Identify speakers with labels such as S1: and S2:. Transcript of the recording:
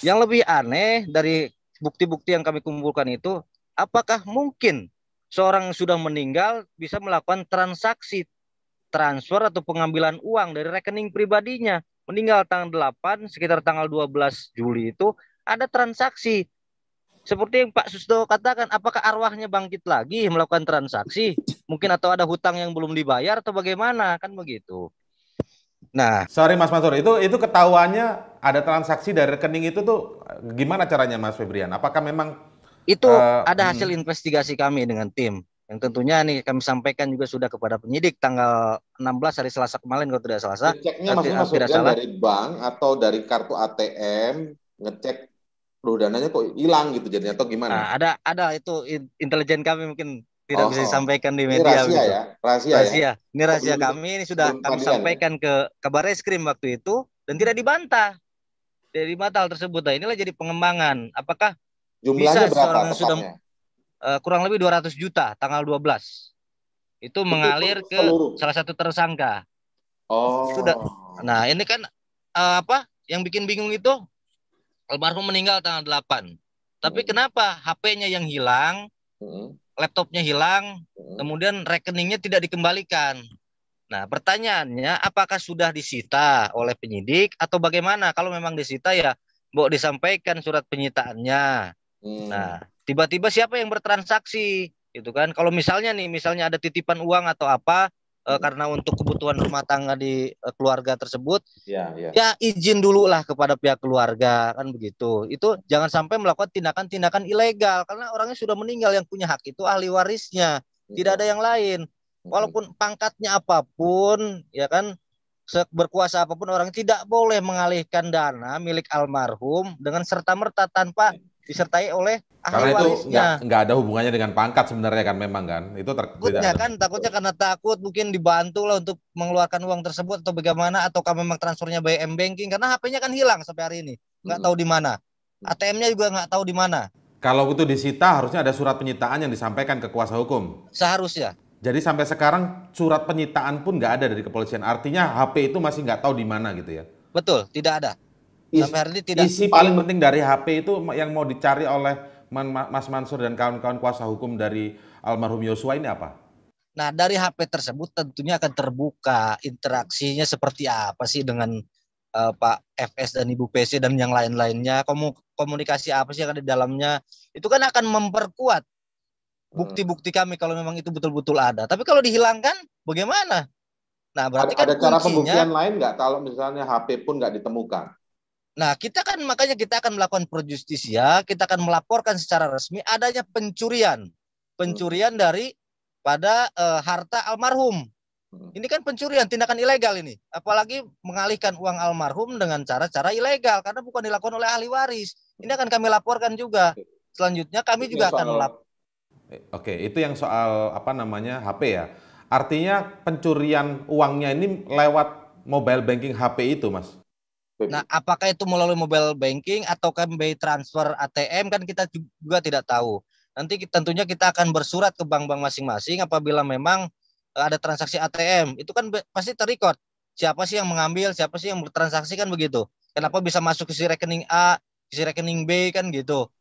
S1: Yang lebih aneh dari bukti-bukti yang kami kumpulkan itu, apakah mungkin seorang yang sudah meninggal bisa melakukan transaksi transfer atau pengambilan uang dari rekening pribadinya? Meninggal tanggal 8, sekitar tanggal 12 Juli itu ada transaksi. Seperti yang Pak Susto katakan, apakah arwahnya bangkit lagi melakukan transaksi? Mungkin atau ada
S2: hutang yang belum dibayar atau bagaimana? Kan begitu. Nah, sorry Mas Mansur, itu itu ketahuannya ada transaksi dari rekening itu tuh gimana caranya Mas Febrian? Apakah memang itu uh, ada hasil hmm. investigasi kami dengan tim yang tentunya nih kami sampaikan
S1: juga sudah kepada penyidik tanggal 16 hari Selasa kemarin kalau tidak Selasa. Ceknya maksudnya Mas tidak salah. dari
S2: bank atau dari kartu ATM ngecek loh dananya kok hilang gitu jadinya atau gimana? Nah,
S1: ada ada itu intelijen kami mungkin tidak oh, bisa oh. disampaikan
S2: di media. Ini rahasia ya, rahasia. rahasia. Ya? Ini rahasia belum, kami
S1: ini sudah kami sampaikan ya? ke kabar eskrim waktu itu dan tidak dibantah. Dari batal tersebut, nah, inilah jadi pengembangan. Apakah
S2: Jumlahnya bisa seorang sudah
S1: uh, kurang lebih 200 juta tanggal 12 itu mengalir ke seluruh. salah satu tersangka. Oh. Sudah. Nah ini kan uh, apa yang bikin bingung itu almarhum meninggal tanggal 8. Tapi hmm. kenapa HP-nya yang hilang? Hmm laptopnya hilang, hmm. kemudian rekeningnya tidak dikembalikan. Nah, pertanyaannya apakah sudah disita oleh penyidik atau bagaimana? Kalau memang disita ya, mau disampaikan surat penyitaannya. Hmm. Nah, tiba-tiba siapa yang bertransaksi? Gitu kan. Kalau misalnya nih, misalnya ada titipan uang atau apa, uh, karena untuk kebutuhan rumah tangga di uh, keluarga tersebut
S2: ya, ya. ya
S1: izin dulu lah kepada pihak keluarga kan begitu itu jangan sampai melakukan tindakan-tindakan ilegal karena orangnya sudah meninggal yang punya hak itu ahli warisnya iya. tidak ada yang lain walaupun pangkatnya apapun ya kan berkuasa apapun orang tidak boleh mengalihkan dana milik almarhum dengan serta merta tanpa ya disertai oleh ahli karena itu
S2: nggak ada hubungannya dengan pangkat sebenarnya kan memang kan itu ter- takutnya
S1: kan takutnya karena takut mungkin dibantu lah untuk mengeluarkan uang tersebut atau bagaimana ataukah memang transfernya by m banking karena HP-nya kan hilang sampai hari ini nggak tahu di mana ATM-nya juga nggak tahu di mana
S2: kalau itu disita harusnya ada surat penyitaan yang disampaikan ke kuasa hukum seharusnya jadi sampai sekarang surat penyitaan pun nggak ada dari kepolisian artinya HP itu masih nggak tahu di mana gitu ya betul tidak ada Is, ini tidak. Isi paling penting dari HP itu yang mau dicari oleh Mas Mansur dan kawan-kawan kuasa hukum dari almarhum Yosua ini apa? Nah dari HP tersebut tentunya akan terbuka interaksinya seperti apa sih dengan
S1: uh, Pak FS dan Ibu PC dan yang lain-lainnya komunikasi apa sih yang ada di dalamnya itu kan akan memperkuat bukti-bukti kami kalau memang itu betul-betul ada. Tapi kalau
S2: dihilangkan bagaimana? Nah berarti ada, kan ada cara pembuktian lain nggak kalau misalnya HP pun nggak ditemukan?
S1: Nah, kita kan makanya kita akan melakukan projustisia, kita akan melaporkan secara resmi adanya pencurian. Pencurian dari pada e, harta almarhum. Hmm. Ini kan pencurian, tindakan ilegal ini. Apalagi mengalihkan uang almarhum dengan cara-cara ilegal karena bukan dilakukan oleh ahli waris. Ini akan kami laporkan juga. Selanjutnya kami juga soal, akan melap.
S2: Oke, itu yang soal apa namanya HP ya. Artinya pencurian uangnya ini lewat mobile banking HP itu, Mas.
S1: Nah, apakah itu melalui mobile banking atau kan by transfer ATM kan kita juga tidak tahu. Nanti tentunya kita akan bersurat ke bank-bank masing-masing apabila memang eh, ada transaksi ATM. Itu kan pasti terrecord. Siapa sih yang mengambil, siapa sih yang bertransaksi kan begitu. Kenapa bisa masuk ke si rekening A, ke si rekening B kan gitu.